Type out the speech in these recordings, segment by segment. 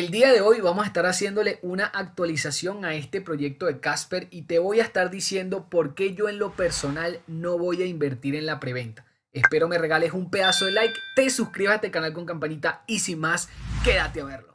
El día de hoy vamos a estar haciéndole una actualización a este proyecto de Casper y te voy a estar diciendo por qué yo en lo personal no voy a invertir en la preventa. Espero me regales un pedazo de like, te suscribas a este canal con campanita y sin más, quédate a verlo.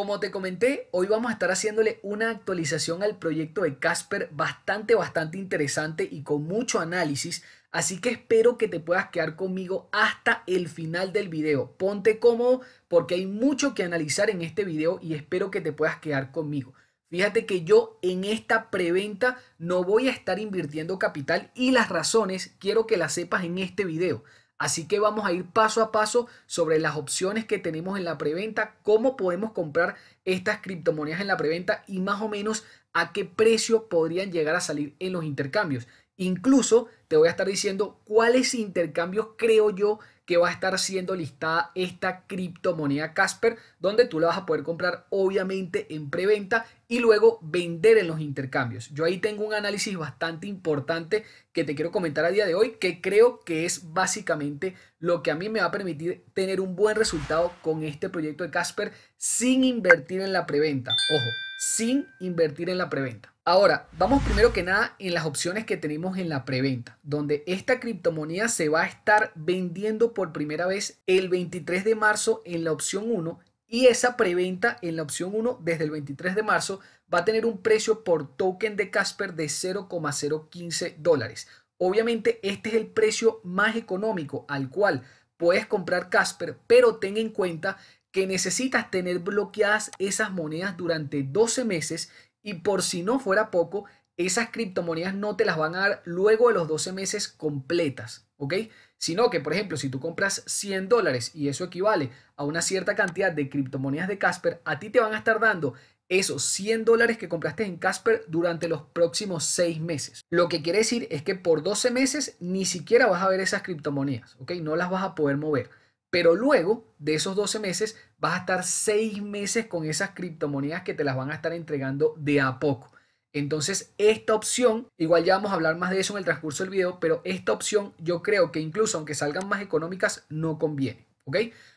Como te comenté, hoy vamos a estar haciéndole una actualización al proyecto de Casper bastante, bastante interesante y con mucho análisis, así que espero que te puedas quedar conmigo hasta el final del video. Ponte cómodo porque hay mucho que analizar en este video y espero que te puedas quedar conmigo. Fíjate que yo en esta preventa no voy a estar invirtiendo capital y las razones quiero que las sepas en este video. Así que vamos a ir paso a paso sobre las opciones que tenemos en la preventa, cómo podemos comprar estas criptomonedas en la preventa y más o menos a qué precio podrían llegar a salir en los intercambios. Incluso te voy a estar diciendo cuáles intercambios creo yo que va a estar siendo listada esta criptomoneda Casper, donde tú la vas a poder comprar obviamente en preventa y luego vender en los intercambios. Yo ahí tengo un análisis bastante importante que te quiero comentar a día de hoy, que creo que es básicamente lo que a mí me va a permitir tener un buen resultado con este proyecto de Casper sin invertir en la preventa. Ojo, sin invertir en la preventa. Ahora, vamos primero que nada en las opciones que tenemos en la preventa, donde esta criptomoneda se va a estar vendiendo por primera vez el 23 de marzo en la opción 1 y esa preventa en la opción 1 desde el 23 de marzo va a tener un precio por token de Casper de 0,015 dólares. Obviamente este es el precio más económico al cual puedes comprar Casper, pero ten en cuenta que necesitas tener bloqueadas esas monedas durante 12 meses y por si no fuera poco, esas criptomonedas no te las van a dar luego de los 12 meses completas, ¿ok? Sino que, por ejemplo, si tú compras 100 dólares y eso equivale a una cierta cantidad de criptomonedas de Casper, a ti te van a estar dando esos 100 dólares que compraste en Casper durante los próximos 6 meses. Lo que quiere decir es que por 12 meses ni siquiera vas a ver esas criptomonedas, ¿ok? No las vas a poder mover. Pero luego de esos 12 meses vas a estar seis meses con esas criptomonedas que te las van a estar entregando de a poco. Entonces, esta opción, igual ya vamos a hablar más de eso en el transcurso del video, pero esta opción yo creo que incluso aunque salgan más económicas, no conviene. ¿Ok?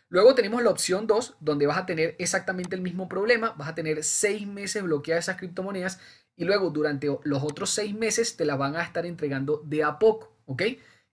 Luego tenemos la opción 2, donde vas a tener exactamente el mismo problema, vas a tener seis meses bloqueadas esas criptomonedas y luego durante los otros seis meses te las van a estar entregando de a poco. ¿Ok?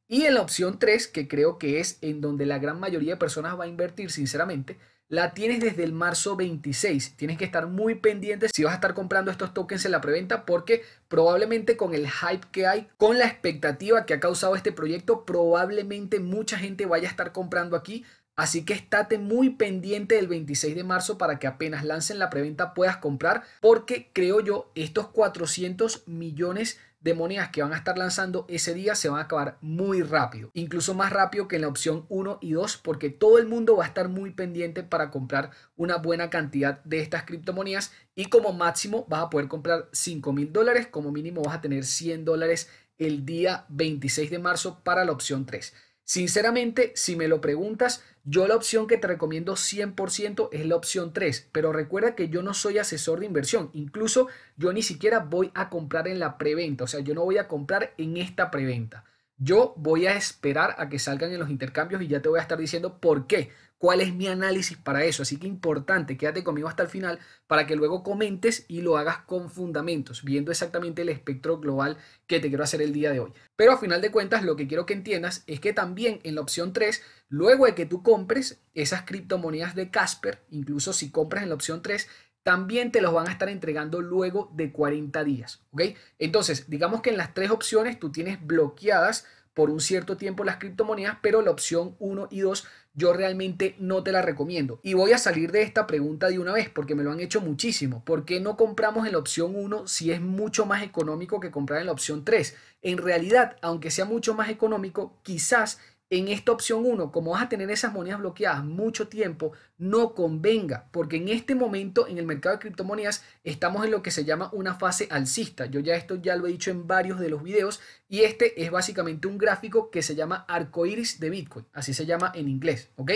Y en la opción 3, que creo que es en donde la gran mayoría de personas va a invertir, sinceramente, la tienes desde el marzo 26. Tienes que estar muy pendiente si vas a estar comprando estos tokens en la preventa porque probablemente con el hype que hay, con la expectativa que ha causado este proyecto, probablemente mucha gente vaya a estar comprando aquí. Así que estate muy pendiente del 26 de marzo para que apenas lancen la preventa puedas comprar porque creo yo estos 400 millones de monedas que van a estar lanzando ese día se van a acabar muy rápido, incluso más rápido que en la opción 1 y 2 porque todo el mundo va a estar muy pendiente para comprar una buena cantidad de estas criptomonedas y como máximo vas a poder comprar 5 mil dólares, como mínimo vas a tener 100 dólares el día 26 de marzo para la opción 3. Sinceramente, si me lo preguntas, yo la opción que te recomiendo 100% es la opción 3, pero recuerda que yo no soy asesor de inversión, incluso yo ni siquiera voy a comprar en la preventa, o sea, yo no voy a comprar en esta preventa. Yo voy a esperar a que salgan en los intercambios y ya te voy a estar diciendo por qué, cuál es mi análisis para eso. Así que importante, quédate conmigo hasta el final para que luego comentes y lo hagas con fundamentos, viendo exactamente el espectro global que te quiero hacer el día de hoy. Pero a final de cuentas, lo que quiero que entiendas es que también en la opción 3, luego de que tú compres esas criptomonedas de Casper, incluso si compras en la opción 3, también te los van a estar entregando luego de 40 días. ¿ok? Entonces, digamos que en las tres opciones tú tienes bloqueadas por un cierto tiempo las criptomonedas, pero la opción 1 y 2 yo realmente no te la recomiendo. Y voy a salir de esta pregunta de una vez porque me lo han hecho muchísimo. ¿Por qué no compramos en la opción 1 si es mucho más económico que comprar en la opción 3? En realidad, aunque sea mucho más económico, quizás en esta opción 1, como vas a tener esas monedas bloqueadas mucho tiempo, no convenga, porque en este momento en el mercado de criptomonedas estamos en lo que se llama una fase alcista. Yo ya esto ya lo he dicho en varios de los videos y este es básicamente un gráfico que se llama arcoiris de Bitcoin, así se llama en inglés, ¿ok?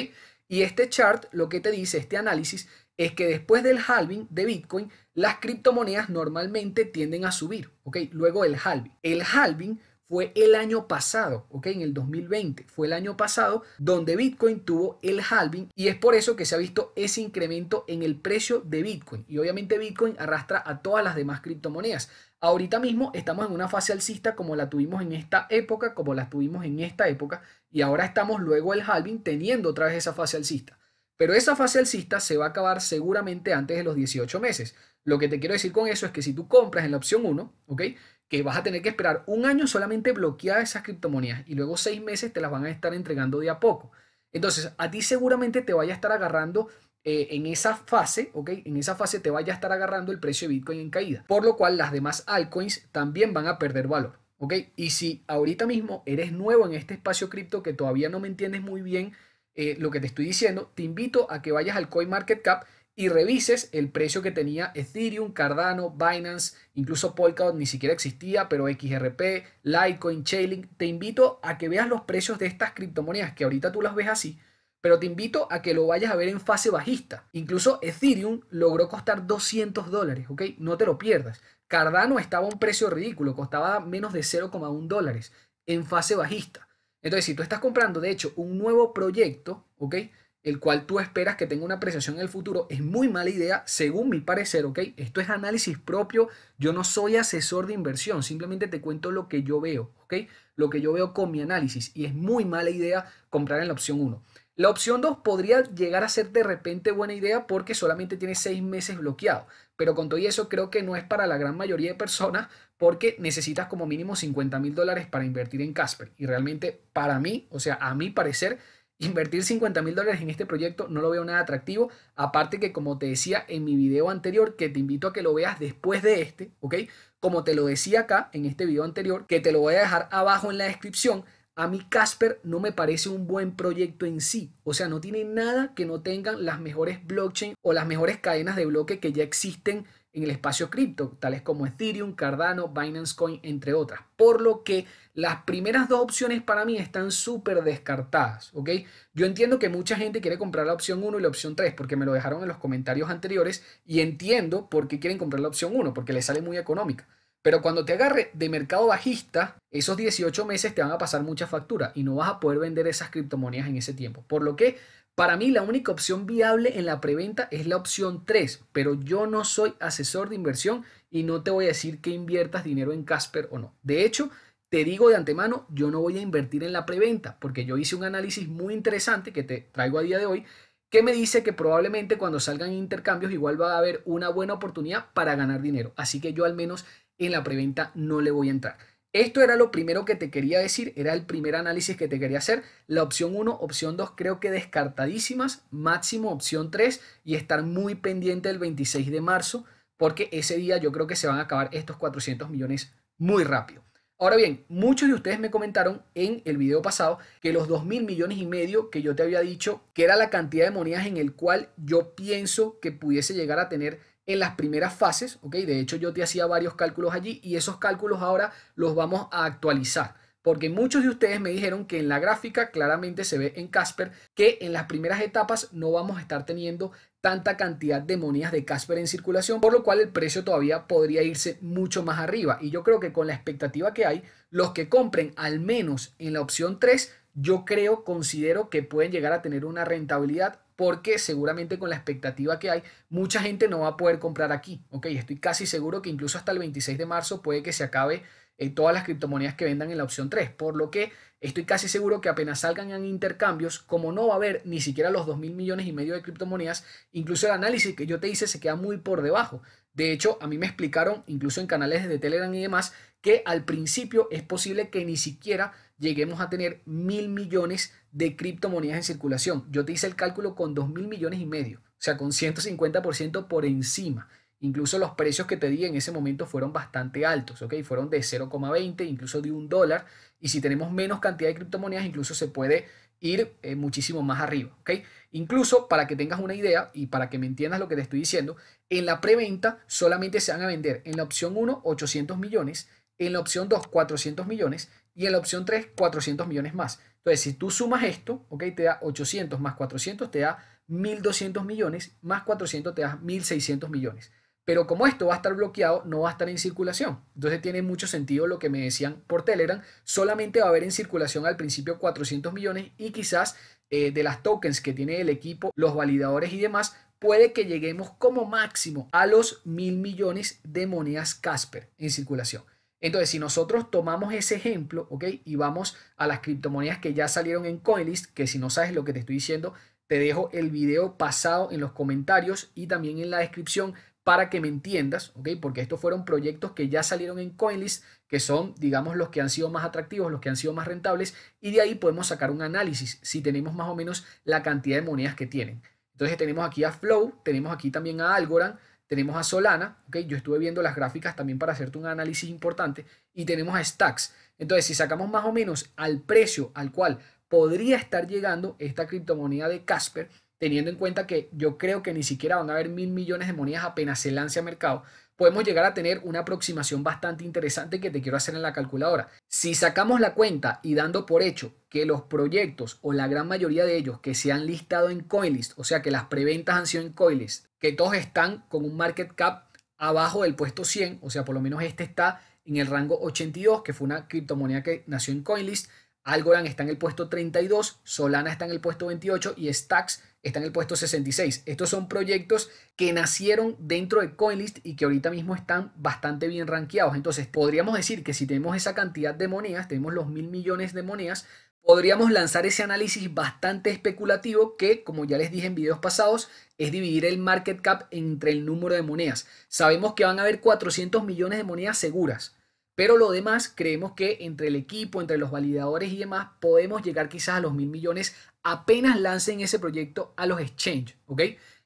Y este chart lo que te dice, este análisis, es que después del halving de Bitcoin, las criptomonedas normalmente tienden a subir, ¿ok? Luego el halving. El halving fue el año pasado, ¿ok? En el 2020 fue el año pasado donde Bitcoin tuvo el halving y es por eso que se ha visto ese incremento en el precio de Bitcoin. Y obviamente Bitcoin arrastra a todas las demás criptomonedas. Ahorita mismo estamos en una fase alcista como la tuvimos en esta época, como la tuvimos en esta época, y ahora estamos luego el halving teniendo otra vez esa fase alcista. Pero esa fase alcista se va a acabar seguramente antes de los 18 meses. Lo que te quiero decir con eso es que si tú compras en la opción 1, ¿ok? que vas a tener que esperar un año solamente bloquear esas criptomonedas y luego seis meses te las van a estar entregando de a poco. Entonces, a ti seguramente te vaya a estar agarrando eh, en esa fase, ¿ok? En esa fase te vaya a estar agarrando el precio de Bitcoin en caída, por lo cual las demás altcoins también van a perder valor, ¿ok? Y si ahorita mismo eres nuevo en este espacio cripto que todavía no me entiendes muy bien eh, lo que te estoy diciendo, te invito a que vayas al CoinMarketCap y revises el precio que tenía Ethereum, Cardano, Binance, incluso Polkadot ni siquiera existía, pero XRP, Litecoin, Chainlink. Te invito a que veas los precios de estas criptomonedas que ahorita tú las ves así, pero te invito a que lo vayas a ver en fase bajista. Incluso Ethereum logró costar 200 dólares, ¿ok? No te lo pierdas. Cardano estaba a un precio ridículo, costaba menos de 0,1 dólares en fase bajista. Entonces, si tú estás comprando, de hecho, un nuevo proyecto, ¿ok? el cual tú esperas que tenga una apreciación en el futuro, es muy mala idea, según mi parecer, ¿ok? Esto es análisis propio, yo no soy asesor de inversión, simplemente te cuento lo que yo veo, ¿ok? Lo que yo veo con mi análisis, y es muy mala idea comprar en la opción 1. La opción 2 podría llegar a ser de repente buena idea porque solamente tiene 6 meses bloqueado, pero con todo y eso creo que no es para la gran mayoría de personas porque necesitas como mínimo 50 mil dólares para invertir en Casper, y realmente para mí, o sea, a mi parecer, Invertir 50 mil dólares en este proyecto no lo veo nada atractivo. Aparte que como te decía en mi video anterior, que te invito a que lo veas después de este, ¿ok? Como te lo decía acá en este video anterior, que te lo voy a dejar abajo en la descripción. A mí Casper no me parece un buen proyecto en sí. O sea, no tiene nada que no tengan las mejores blockchain o las mejores cadenas de bloque que ya existen en el espacio cripto, tales como Ethereum, Cardano, Binance Coin, entre otras. Por lo que las primeras dos opciones para mí están súper descartadas, ¿ok? Yo entiendo que mucha gente quiere comprar la opción 1 y la opción 3 porque me lo dejaron en los comentarios anteriores y entiendo por qué quieren comprar la opción 1 porque le sale muy económica. Pero cuando te agarre de mercado bajista, esos 18 meses te van a pasar mucha factura y no vas a poder vender esas criptomonedas en ese tiempo. Por lo que para mí la única opción viable en la preventa es la opción 3, pero yo no soy asesor de inversión y no te voy a decir que inviertas dinero en Casper o no. De hecho, te digo de antemano, yo no voy a invertir en la preventa porque yo hice un análisis muy interesante que te traigo a día de hoy que me dice que probablemente cuando salgan intercambios igual va a haber una buena oportunidad para ganar dinero. Así que yo al menos en la preventa no le voy a entrar. Esto era lo primero que te quería decir, era el primer análisis que te quería hacer. La opción 1, opción 2 creo que descartadísimas, máximo opción 3 y estar muy pendiente del 26 de marzo porque ese día yo creo que se van a acabar estos 400 millones muy rápido. Ahora bien, muchos de ustedes me comentaron en el video pasado que los 2 mil millones y medio que yo te había dicho que era la cantidad de monedas en el cual yo pienso que pudiese llegar a tener en las primeras fases, ¿ok? De hecho yo te hacía varios cálculos allí y esos cálculos ahora los vamos a actualizar. Porque muchos de ustedes me dijeron que en la gráfica claramente se ve en Casper que en las primeras etapas no vamos a estar teniendo tanta cantidad de monedas de Casper en circulación, por lo cual el precio todavía podría irse mucho más arriba. Y yo creo que con la expectativa que hay, los que compren al menos en la opción 3, yo creo, considero que pueden llegar a tener una rentabilidad porque seguramente con la expectativa que hay, mucha gente no va a poder comprar aquí. Ok, estoy casi seguro que incluso hasta el 26 de marzo puede que se acabe eh, todas las criptomonedas que vendan en la opción 3, por lo que estoy casi seguro que apenas salgan en intercambios, como no va a haber ni siquiera los 2.000 mil millones y medio de criptomonedas, incluso el análisis que yo te hice se queda muy por debajo. De hecho, a mí me explicaron, incluso en canales de Telegram y demás, que al principio es posible que ni siquiera lleguemos a tener mil millones de criptomonedas en circulación. Yo te hice el cálculo con dos mil millones y medio, o sea, con 150% por encima. Incluso los precios que te di en ese momento fueron bastante altos, ¿ok? Fueron de 0,20, incluso de un dólar. Y si tenemos menos cantidad de criptomonedas, incluso se puede ir eh, muchísimo más arriba. ¿ok? Incluso para que tengas una idea y para que me entiendas lo que te estoy diciendo, en la preventa solamente se van a vender en la opción 1 800 millones, en la opción 2 400 millones y en la opción 3 400 millones más. Entonces, si tú sumas esto, ¿ok? te da 800 más 400, te da 1.200 millones, más 400 te da 1.600 millones. Pero como esto va a estar bloqueado, no va a estar en circulación. Entonces tiene mucho sentido lo que me decían por Telegram. Solamente va a haber en circulación al principio 400 millones y quizás eh, de las tokens que tiene el equipo, los validadores y demás, puede que lleguemos como máximo a los mil millones de monedas Casper en circulación. Entonces, si nosotros tomamos ese ejemplo, ¿ok? Y vamos a las criptomonedas que ya salieron en CoinList, que si no sabes lo que te estoy diciendo, te dejo el video pasado en los comentarios y también en la descripción para que me entiendas, ¿ok? Porque estos fueron proyectos que ya salieron en CoinList, que son, digamos, los que han sido más atractivos, los que han sido más rentables, y de ahí podemos sacar un análisis si tenemos más o menos la cantidad de monedas que tienen. Entonces tenemos aquí a Flow, tenemos aquí también a Algorand, tenemos a Solana, Yo estuve viendo las gráficas también para hacerte un análisis importante, y tenemos a Stacks. Entonces, si sacamos más o menos al precio al cual podría estar llegando esta criptomoneda de Casper, teniendo en cuenta que yo creo que ni siquiera van a haber mil millones de monedas apenas se lance a mercado, podemos llegar a tener una aproximación bastante interesante que te quiero hacer en la calculadora. Si sacamos la cuenta y dando por hecho que los proyectos o la gran mayoría de ellos que se han listado en Coinlist, o sea que las preventas han sido en Coinlist, que todos están con un market cap abajo del puesto 100, o sea, por lo menos este está en el rango 82, que fue una criptomoneda que nació en Coinlist, Algorand está en el puesto 32, Solana está en el puesto 28 y Stacks está en el puesto 66. Estos son proyectos que nacieron dentro de CoinList y que ahorita mismo están bastante bien rankeados. Entonces, podríamos decir que si tenemos esa cantidad de monedas, tenemos los mil millones de monedas, podríamos lanzar ese análisis bastante especulativo que, como ya les dije en videos pasados, es dividir el market cap entre el número de monedas. Sabemos que van a haber 400 millones de monedas seguras. Pero lo demás, creemos que entre el equipo, entre los validadores y demás, podemos llegar quizás a los mil millones apenas lancen ese proyecto a los exchange,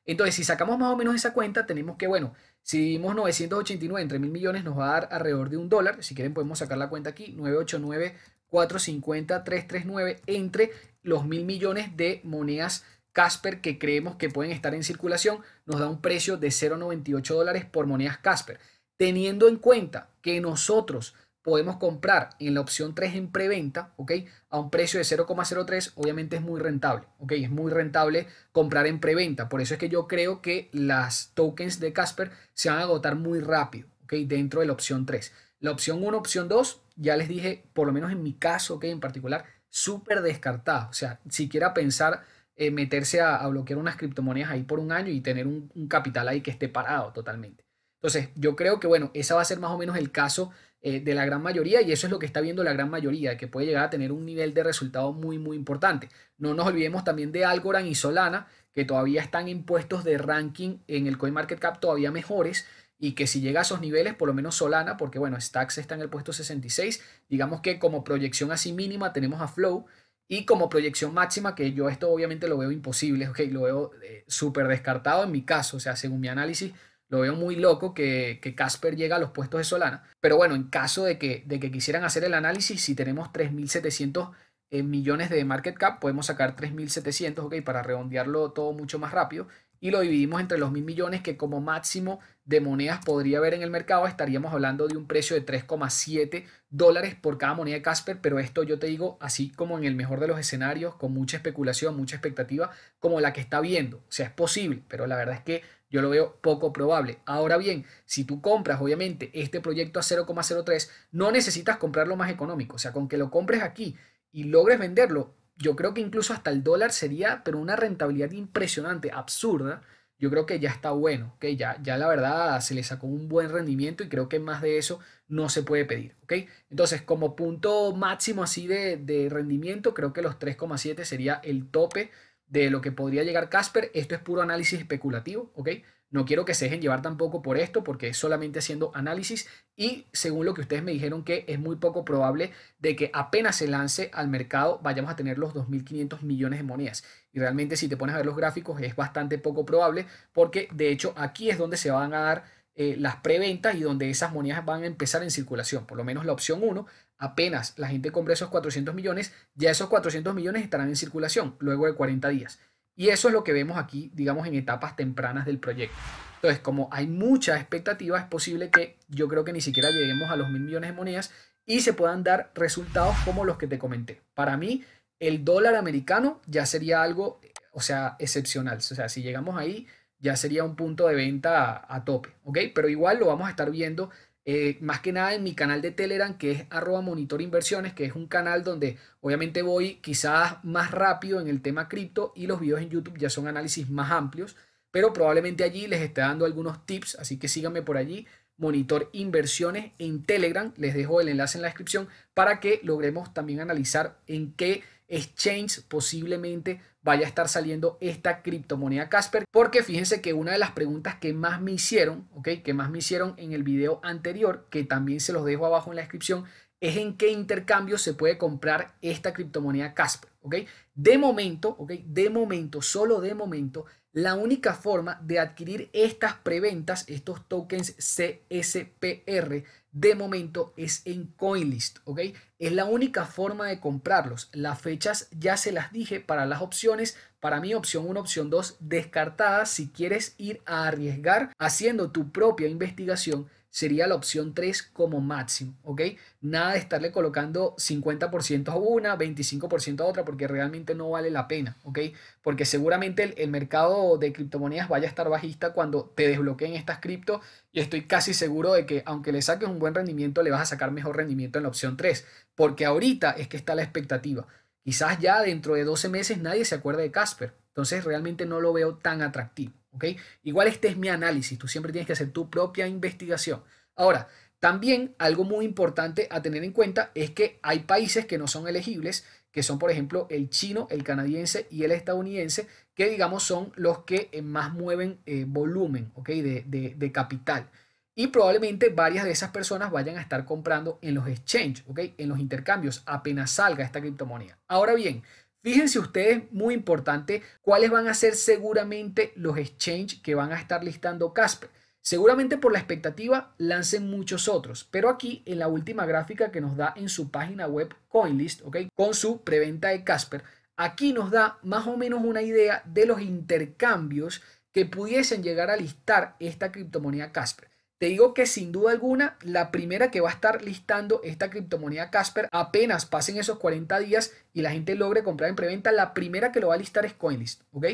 Entonces, si sacamos más o menos esa cuenta, tenemos que, bueno, si dimos 989 entre mil millones, nos va a dar alrededor de un dólar. Si quieren, podemos sacar la cuenta aquí, 989, 450, 339, entre los mil millones de monedas Casper que creemos que pueden estar en circulación, nos da un precio de 0,98 dólares por monedas Casper teniendo en cuenta que nosotros podemos comprar en la opción 3 en preventa, ¿ok? A un precio de 0,03, obviamente es muy rentable, ¿ok? Es muy rentable comprar en preventa. Por eso es que yo creo que las tokens de Casper se van a agotar muy rápido, ¿ok? Dentro de la opción 3. La opción 1, opción 2, ya les dije, por lo menos en mi caso, ¿ok? En particular, súper descartado, O sea, siquiera pensar en eh, meterse a, bloquear unas criptomonedas ahí por un año y tener un capital ahí que esté parado totalmente. Entonces, yo creo que, bueno, ese va a ser más o menos el caso eh, de la gran mayoría y eso es lo que está viendo la gran mayoría, que puede llegar a tener un nivel de resultado muy, muy importante. No nos olvidemos también de Algorand y Solana, que todavía están en puestos de ranking en el CoinMarketCap todavía mejores y que si llega a esos niveles, por lo menos Solana, porque bueno, Stacks está en el puesto 66, digamos que como proyección así mínima tenemos a Flow y como proyección máxima, que yo esto obviamente lo veo imposible, okay, lo veo eh, súper descartado en mi caso, o sea, según mi análisis, lo veo muy loco que, que Casper llega a los puestos de Solana. Pero bueno, en caso de que, de que quisieran hacer el análisis, si tenemos 3.700 eh, millones de market cap, podemos sacar 3.700, ok, para redondearlo todo mucho más rápido. Y lo dividimos entre los 1.000 millones que como máximo de monedas podría haber en el mercado. Estaríamos hablando de un precio de 3,7 dólares por cada moneda de Casper. Pero esto yo te digo, así como en el mejor de los escenarios, con mucha especulación, mucha expectativa, como la que está viendo. O sea, es posible, pero la verdad es que yo lo veo poco probable. Ahora bien, si tú compras, obviamente, este proyecto a 0,03, no necesitas comprarlo más económico. O sea, con que lo compres aquí y logres venderlo, yo creo que incluso hasta el dólar sería, pero una rentabilidad impresionante, absurda. Yo creo que ya está bueno, que Ya, ya la verdad se le sacó un buen rendimiento y creo que más de eso no se puede pedir, ¿ok? Entonces, como punto máximo así de, de rendimiento, creo que los 3,7 sería el tope de lo que podría llegar Casper. Esto es puro análisis especulativo, ¿ok? No quiero que se dejen llevar tampoco por esto porque es solamente haciendo análisis y según lo que ustedes me dijeron que es muy poco probable de que apenas se lance al mercado vayamos a tener los 2.500 millones de monedas. Y realmente si te pones a ver los gráficos es bastante poco probable porque de hecho aquí es donde se van a dar eh, las preventas y donde esas monedas van a empezar en circulación. Por lo menos la opción 1 apenas la gente compre esos 400 millones, ya esos 400 millones estarán en circulación luego de 40 días. Y eso es lo que vemos aquí, digamos, en etapas tempranas del proyecto. Entonces, como hay mucha expectativa, es posible que yo creo que ni siquiera lleguemos a los mil millones de monedas y se puedan dar resultados como los que te comenté. Para mí, el dólar americano ya sería algo, o sea, excepcional. O sea, si llegamos ahí, ya sería un punto de venta a, tope, ¿ok? Pero igual lo vamos a estar viendo eh, más que nada en mi canal de Telegram, que es arroba monitor inversiones, que es un canal donde obviamente voy quizás más rápido en el tema cripto y los videos en YouTube ya son análisis más amplios, pero probablemente allí les esté dando algunos tips, así que síganme por allí, monitor inversiones en Telegram, les dejo el enlace en la descripción para que logremos también analizar en qué exchange posiblemente vaya a estar saliendo esta criptomoneda Casper. Porque fíjense que una de las preguntas que más me hicieron, ¿ok? Que más me hicieron en el video anterior, que también se los dejo abajo en la descripción, es en qué intercambio se puede comprar esta criptomoneda Casper, ¿ok? De momento, ¿ok? De momento, solo de momento, la única forma de adquirir estas preventas, estos tokens CSPR, de momento es en CoinList, ¿ok? Es la única forma de comprarlos. Las fechas ya se las dije para las opciones. Para mí opción 1, opción 2 descartadas. Si quieres ir a arriesgar haciendo tu propia investigación, sería la opción 3 como máximo, ¿ok? Nada de estarle colocando 50% a una, 25% a otra, porque realmente no vale la pena, ¿ok? Porque seguramente el, mercado de criptomonedas vaya a estar bajista cuando te desbloqueen estas cripto y estoy casi seguro de que aunque le saques un buen rendimiento, le vas a sacar mejor rendimiento en la opción 3, porque ahorita es que está la expectativa. Quizás ya dentro de 12 meses nadie se acuerde de Casper, entonces realmente no lo veo tan atractivo. Igual este es mi análisis, tú siempre tienes que hacer tu propia investigación. Ahora, también algo muy importante a tener en cuenta es que hay países que no son elegibles, que son por ejemplo el chino, el canadiense y el estadounidense, que digamos son los que eh, más mueven eh, volumen ¿okay? de, capital. Y probablemente varias de esas personas vayan a estar comprando en los exchanges, ¿okay? en los intercambios, apenas salga esta criptomoneda. Ahora bien, Fíjense ustedes, muy importante, cuáles van a ser seguramente los exchanges que van a estar listando Casper. Seguramente por la expectativa lancen muchos otros, pero aquí en la última gráfica que nos da en su página web CoinList, con su preventa de Casper, aquí nos da más o menos una idea de los intercambios que pudiesen llegar a listar esta criptomoneda Casper. Te digo que sin duda alguna, la primera que va a estar listando esta criptomoneda Casper apenas pasen esos 40 días y la gente logre comprar en preventa, la primera que lo va a listar es Coinlist, ¿ok?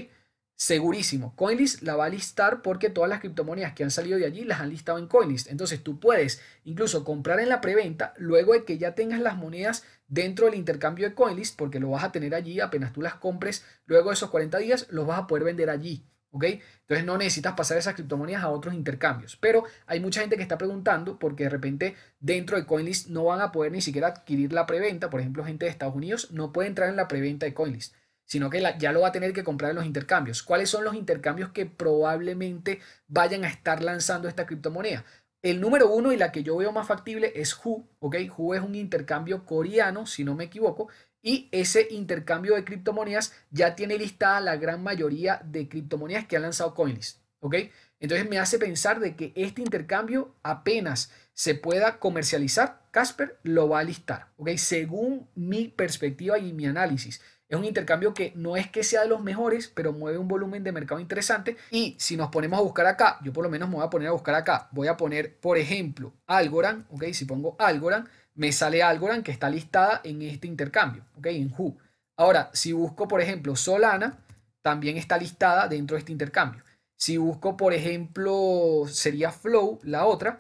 Segurísimo. Coinlist la va a listar porque todas las criptomonedas que han salido de allí las han listado en Coinlist. Entonces tú puedes incluso comprar en la preventa luego de que ya tengas las monedas dentro del intercambio de Coinlist porque lo vas a tener allí apenas tú las compres. Luego de esos 40 días los vas a poder vender allí. ¿ok? Entonces no necesitas pasar esas criptomonedas a otros intercambios. Pero hay mucha gente que está preguntando porque de repente dentro de Coinlist no van a poder ni siquiera adquirir la preventa. Por ejemplo, gente de Estados Unidos no puede entrar en la preventa de Coinlist, sino que ya lo va a tener que comprar en los intercambios. ¿Cuáles son los intercambios que probablemente vayan a estar lanzando esta criptomoneda? El número uno y la que yo veo más factible es Hu, ¿ok? Hu es un intercambio coreano, si no me equivoco, y ese intercambio de criptomonedas ya tiene listada la gran mayoría de criptomonedas que ha lanzado Coinlist. ¿ok? Entonces me hace pensar de que este intercambio apenas se pueda comercializar, Casper lo va a listar. ¿ok? Según mi perspectiva y mi análisis, es un intercambio que no es que sea de los mejores, pero mueve un volumen de mercado interesante. Y si nos ponemos a buscar acá, yo por lo menos me voy a poner a buscar acá. Voy a poner, por ejemplo, Algorand. ¿ok? Si pongo Algorand me sale Algorand que está listada en este intercambio, ¿ok? En Who. Ahora, si busco, por ejemplo, Solana, también está listada dentro de este intercambio. Si busco, por ejemplo, sería Flow, la otra,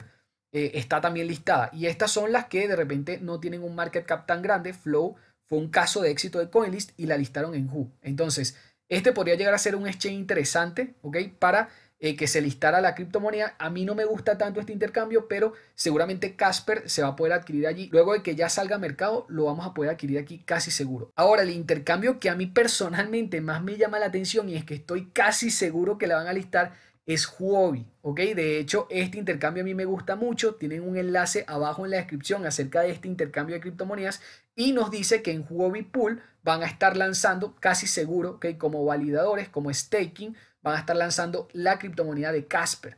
eh, está también listada. Y estas son las que de repente no tienen un market cap tan grande. Flow fue un caso de éxito de CoinList y la listaron en Who. Entonces, este podría llegar a ser un exchange interesante, ¿ok? Para eh, que se listara la criptomoneda. A mí no me gusta tanto este intercambio, pero seguramente Casper se va a poder adquirir allí. Luego de que ya salga a mercado, lo vamos a poder adquirir aquí casi seguro. Ahora, el intercambio que a mí personalmente más me llama la atención y es que estoy casi seguro que la van a listar es Huobi, ¿ok? De hecho, este intercambio a mí me gusta mucho. Tienen un enlace abajo en la descripción acerca de este intercambio de criptomonedas y nos dice que en Huobi Pool van a estar lanzando casi seguro, que Como validadores, como staking, van a estar lanzando la criptomoneda de Casper.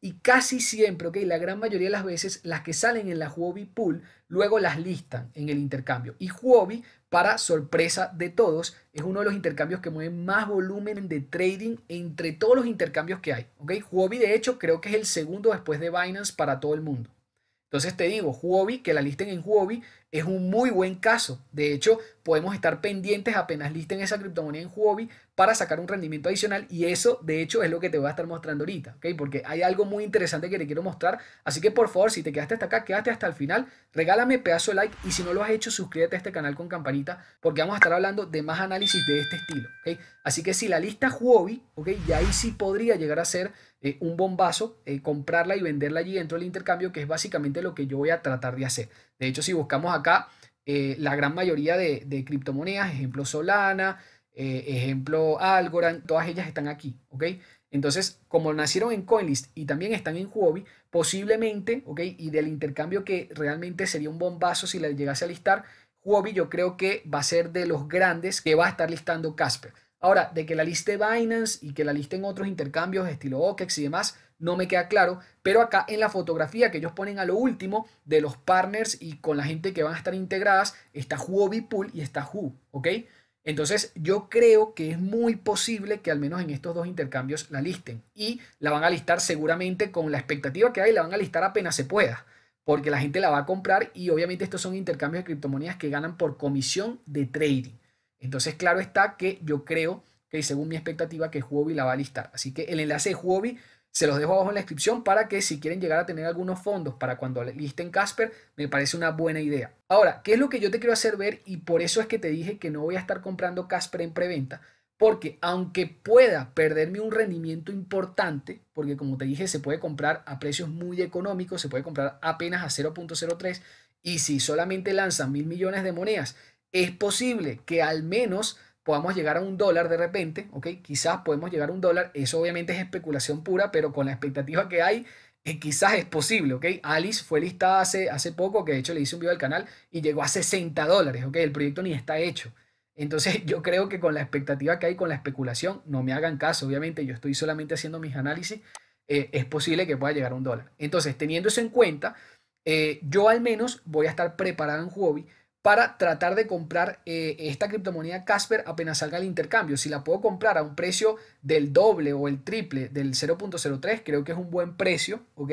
Y casi siempre, La gran mayoría de las veces, las que salen en la Huobi Pool, luego las listan en el intercambio. Y Huobi, para sorpresa de todos, es uno de los intercambios que mueve más volumen de trading entre todos los intercambios que hay, ¿ok? Huobi, de hecho, creo que es el segundo después de Binance para todo el mundo. Entonces te digo, Huobi, que la listen en Huobi, es un muy buen caso. De hecho, podemos estar pendientes apenas listen esa criptomoneda en Huobi para sacar un rendimiento adicional y eso, de hecho, es lo que te voy a estar mostrando ahorita, Porque hay algo muy interesante que te quiero mostrar. Así que, por favor, si te quedaste hasta acá, quédate hasta el final. Regálame pedazo de like y si no lo has hecho, suscríbete a este canal con campanita porque vamos a estar hablando de más análisis de este estilo, Así que si la lista Huobi, ¿ok? Ya ahí sí podría llegar a ser eh, un bombazo, eh, comprarla y venderla allí dentro del intercambio, que es básicamente lo que yo voy a tratar de hacer. De hecho, si buscamos acá, eh, la gran mayoría de, de criptomonedas, ejemplo Solana, eh, ejemplo Algorand, todas ellas están aquí, ¿ok? Entonces, como nacieron en CoinList y también están en Huobi, posiblemente, ¿ok? Y del intercambio que realmente sería un bombazo si la llegase a listar, Huobi yo creo que va a ser de los grandes que va a estar listando Casper. Ahora, de que la liste Binance y que la listen otros intercambios estilo OKEX y demás, no me queda claro, pero acá en la fotografía que ellos ponen a lo último de los partners y con la gente que van a estar integradas, está Huobi Pool y está Hu, ¿ok? Entonces yo creo que es muy posible que al menos en estos dos intercambios la listen y la van a listar seguramente con la expectativa que hay, la van a listar apenas se pueda porque la gente la va a comprar y obviamente estos son intercambios de criptomonedas que ganan por comisión de trading. Entonces, claro está que yo creo que según mi expectativa que Huobi la va a listar. Así que el enlace de Huobi se los dejo abajo en la descripción para que si quieren llegar a tener algunos fondos para cuando listen Casper, me parece una buena idea. Ahora, ¿qué es lo que yo te quiero hacer ver? Y por eso es que te dije que no voy a estar comprando Casper en preventa. Porque aunque pueda perderme un rendimiento importante, porque como te dije, se puede comprar a precios muy económicos, se puede comprar apenas a 0.03, y si solamente lanzan mil millones de monedas, es posible que al menos podamos llegar a un dólar de repente, ¿ok? Quizás podemos llegar a un dólar, eso obviamente es especulación pura, pero con la expectativa que hay, eh, quizás es posible, ¿ok? Alice fue listada hace, hace poco, que de hecho le hice un video al canal, y llegó a 60 dólares, ¿ok? El proyecto ni está hecho. Entonces yo creo que con la expectativa que hay, con la especulación, no me hagan caso, obviamente yo estoy solamente haciendo mis análisis, eh, es posible que pueda llegar a un dólar. Entonces, teniendo eso en cuenta, eh, yo al menos voy a estar preparado en Huobi para tratar de comprar eh, esta criptomoneda Casper apenas salga el intercambio. Si la puedo comprar a un precio del doble o el triple del 0.03, creo que es un buen precio, ¿ok?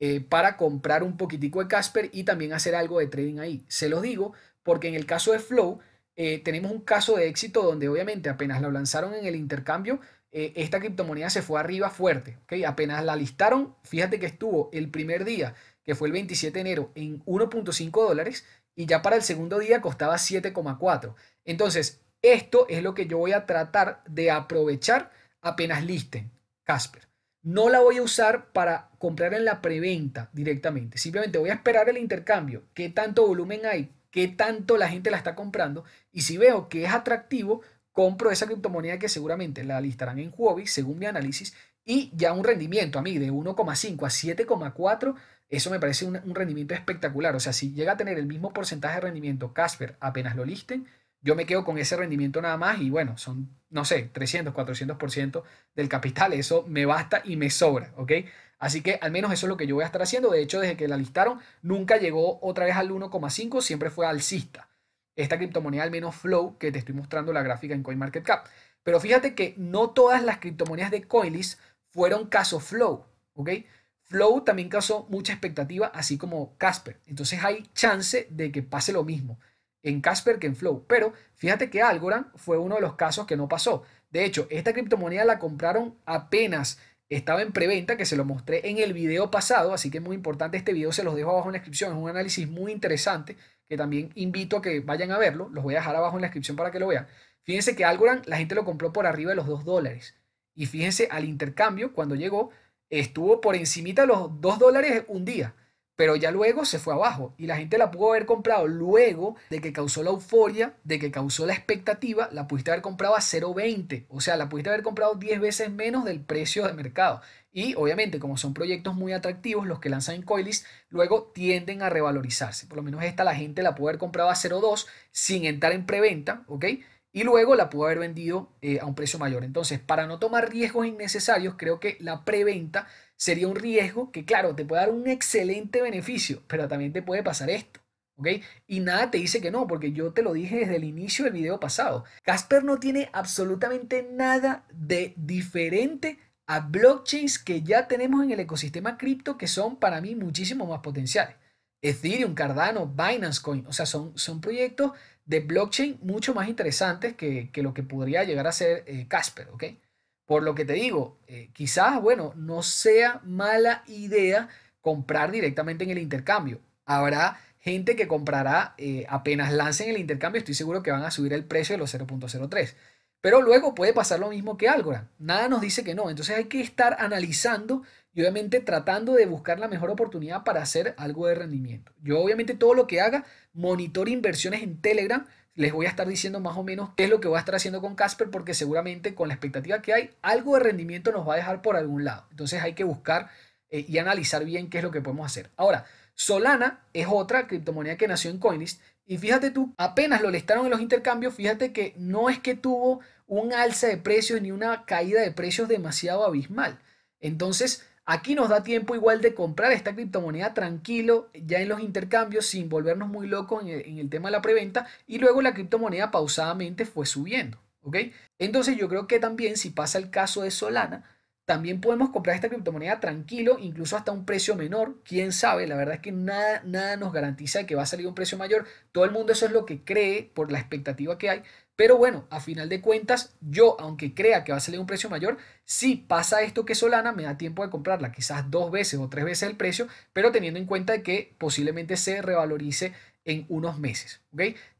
Eh, para comprar un poquitico de Casper y también hacer algo de trading ahí. Se los digo porque en el caso de Flow eh, tenemos un caso de éxito donde obviamente apenas lo lanzaron en el intercambio, esta criptomoneda se fue arriba fuerte, ¿ok? Apenas la listaron, fíjate que estuvo el primer día, que fue el 27 de enero, en 1.5 dólares y ya para el segundo día costaba 7,4. Entonces, esto es lo que yo voy a tratar de aprovechar apenas listen Casper. No la voy a usar para comprar en la preventa directamente. Simplemente voy a esperar el intercambio, qué tanto volumen hay, qué tanto la gente la está comprando. Y si veo que es atractivo, compro esa criptomoneda que seguramente la listarán en Huobi, según mi análisis, y ya un rendimiento a mí de 1,5 a 7,4 eso me parece un, rendimiento espectacular. O sea, si llega a tener el mismo porcentaje de rendimiento Casper apenas lo listen, yo me quedo con ese rendimiento nada más y bueno, son, no sé, 300, 400% del capital. Eso me basta y me sobra, ¿ok? Así que al menos eso es lo que yo voy a estar haciendo. De hecho, desde que la listaron, nunca llegó otra vez al 1,5, siempre fue alcista. Esta criptomoneda, al menos Flow, que te estoy mostrando la gráfica en CoinMarketCap. Pero fíjate que no todas las criptomonedas de Coinlist fueron caso Flow, ¿ok? Flow también causó mucha expectativa, así como Casper. Entonces hay chance de que pase lo mismo en Casper que en Flow. Pero fíjate que Algorand fue uno de los casos que no pasó. De hecho, esta criptomoneda la compraron apenas estaba en preventa, que se lo mostré en el video pasado, así que es muy importante este video, se los dejo abajo en la descripción, es un análisis muy interesante que también invito a que vayan a verlo, los voy a dejar abajo en la descripción para que lo vean. Fíjense que Algorand la gente lo compró por arriba de los 2 dólares y fíjense al intercambio cuando llegó estuvo por encimita de los 2 dólares un día, pero ya luego se fue abajo y la gente la pudo haber comprado luego de que causó la euforia, de que causó la expectativa, la pudiste haber comprado a 0.20, o sea, la pudiste haber comprado 10 veces menos del precio de mercado. Y obviamente, como son proyectos muy atractivos, los que lanzan en Coilis, luego tienden a revalorizarse. Por lo menos esta la gente la pudo haber comprado a 0.2 sin entrar en preventa, ¿ok? y luego la pudo haber vendido eh, a un precio mayor. Entonces, para no tomar riesgos innecesarios, creo que la preventa sería un riesgo que, claro, te puede dar un excelente beneficio, pero también te puede pasar esto. ¿Ok? Y nada te dice que no, porque yo te lo dije desde el inicio del video pasado. Casper no tiene absolutamente nada de diferente a blockchains que ya tenemos en el ecosistema cripto que son para mí muchísimo más potenciales. Ethereum, Cardano, Binance Coin, o sea, son, son proyectos de blockchain mucho más interesantes que, lo que podría llegar a ser eh, Casper, ¿ok? Por lo que te digo, eh, quizás, bueno, no sea mala idea comprar directamente en el intercambio. Habrá gente que comprará eh, apenas lancen el intercambio, estoy seguro que van a subir el precio de los 0.03. Pero luego puede pasar lo mismo que Algorand. Nada nos dice que no. Entonces hay que estar analizando y obviamente tratando de buscar la mejor oportunidad para hacer algo de rendimiento. Yo obviamente todo lo que haga Monitor inversiones en Telegram. Les voy a estar diciendo más o menos qué es lo que voy a estar haciendo con Casper porque seguramente con la expectativa que hay, algo de rendimiento nos va a dejar por algún lado. Entonces hay que buscar eh, y analizar bien qué es lo que podemos hacer. Ahora, Solana es otra criptomoneda que nació en Coinlist y fíjate tú, apenas lo listaron en los intercambios, fíjate que no es que tuvo un alza de precios ni una caída de precios demasiado abismal. Entonces, Aquí nos da tiempo igual de comprar esta criptomoneda tranquilo ya en los intercambios sin volvernos muy locos en el, tema de la preventa y luego la criptomoneda pausadamente fue subiendo. ¿ok? Entonces yo creo que también si pasa el caso de Solana, también podemos comprar esta criptomoneda tranquilo, incluso hasta un precio menor. Quién sabe, la verdad es que nada, nada nos garantiza que va a salir un precio mayor. Todo el mundo eso es lo que cree por la expectativa que hay. Pero bueno, a final de cuentas, yo, aunque crea que va a salir un precio mayor, si pasa esto que Solana, me da tiempo de comprarla, quizás dos veces o tres veces el precio, pero teniendo en cuenta que posiblemente se revalorice en unos meses.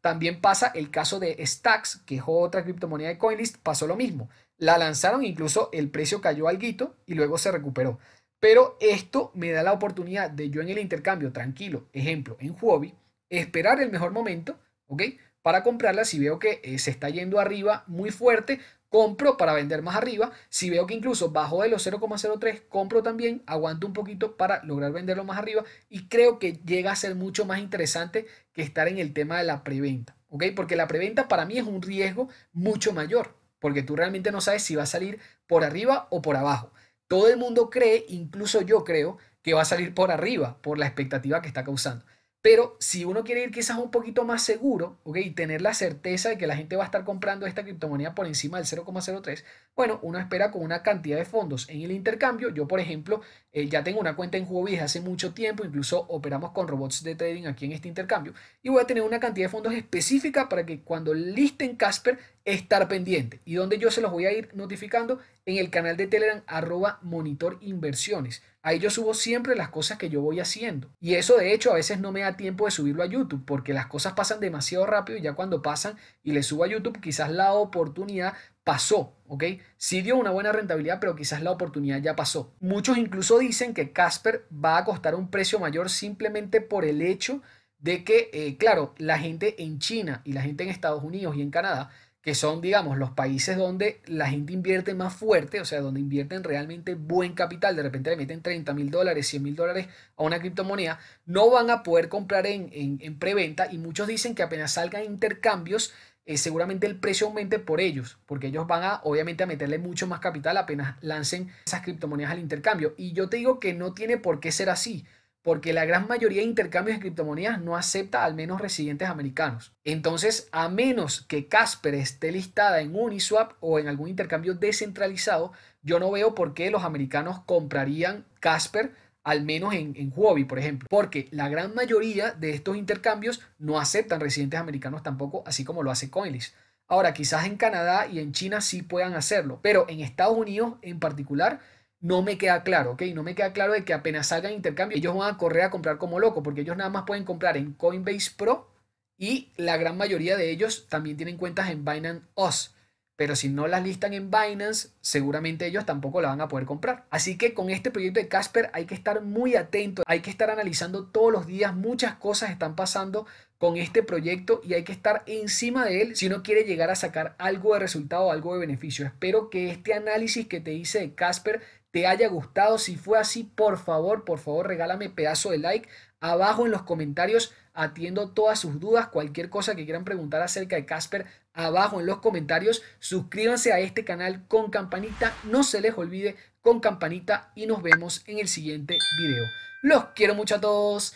También pasa el caso de Stacks, que es otra criptomoneda de Coinlist, pasó lo mismo. La lanzaron, incluso el precio cayó algo y luego se recuperó. Pero esto me da la oportunidad de yo en el intercambio, tranquilo, ejemplo, en Huobi, esperar el mejor momento, ¿ok? Para comprarla, si veo que eh, se está yendo arriba muy fuerte, compro para vender más arriba. Si veo que incluso bajó de los 0,03, compro también, aguanto un poquito para lograr venderlo más arriba y creo que llega a ser mucho más interesante que estar en el tema de la preventa, ¿ok? Porque la preventa para mí es un riesgo mucho mayor porque tú realmente no sabes si va a salir por arriba o por abajo. Todo el mundo cree, incluso yo creo, que va a salir por arriba por la expectativa que está causando. Pero si uno quiere ir quizás un poquito más seguro, Y tener la certeza de que la gente va a estar comprando esta criptomoneda por encima del 0,03, bueno, uno espera con una cantidad de fondos en el intercambio. Yo, por ejemplo, eh, ya tengo una cuenta en Huobi hace mucho tiempo, incluso operamos con robots de trading aquí en este intercambio. Y voy a tener una cantidad de fondos específica para que cuando listen Casper estar pendiente y donde yo se los voy a ir notificando en el canal de Telegram arroba monitor inversiones. Ahí yo subo siempre las cosas que yo voy haciendo. Y eso de hecho a veces no me da tiempo de subirlo a YouTube porque las cosas pasan demasiado rápido y ya cuando pasan y le subo a YouTube quizás la oportunidad pasó, ¿ok? Sí dio una buena rentabilidad, pero quizás la oportunidad ya pasó. Muchos incluso dicen que Casper va a costar un precio mayor simplemente por el hecho de que, eh, claro, la gente en China y la gente en Estados Unidos y en Canadá que son, digamos, los países donde la gente invierte más fuerte, o sea, donde invierten realmente buen capital, de repente le meten 30 mil dólares, 100 mil dólares a una criptomoneda, no van a poder comprar en, en, preventa y muchos dicen que apenas salgan intercambios, eh, seguramente el precio aumente por ellos, porque ellos van a, obviamente, a meterle mucho más capital apenas lancen esas criptomonedas al intercambio. Y yo te digo que no tiene por qué ser así porque la gran mayoría de intercambios de criptomonedas no acepta al menos residentes americanos. Entonces, a menos que Casper esté listada en Uniswap o en algún intercambio descentralizado, yo no veo por qué los americanos comprarían Casper al menos en, Huobi, por ejemplo, porque la gran mayoría de estos intercambios no aceptan residentes americanos tampoco, así como lo hace Coinlist. Ahora, quizás en Canadá y en China sí puedan hacerlo, pero en Estados Unidos en particular no me queda claro, ¿ok? No me queda claro de que apenas salgan intercambio, ellos van a correr a comprar como loco, porque ellos nada más pueden comprar en Coinbase Pro y la gran mayoría de ellos también tienen cuentas en Binance OS. Pero si no las listan en Binance, seguramente ellos tampoco la van a poder comprar. Así que con este proyecto de Casper hay que estar muy atento, hay que estar analizando todos los días, muchas cosas están pasando con este proyecto y hay que estar encima de él si uno quiere llegar a sacar algo de resultado, algo de beneficio. Espero que este análisis que te hice de Casper te haya gustado. Si fue así, por favor, por favor, regálame pedazo de like. Abajo en los comentarios atiendo todas sus dudas, cualquier cosa que quieran preguntar acerca de Casper, abajo en los comentarios. Suscríbanse a este canal con campanita, no se les olvide con campanita y nos vemos en el siguiente video. Los quiero mucho a todos.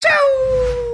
¡Chao!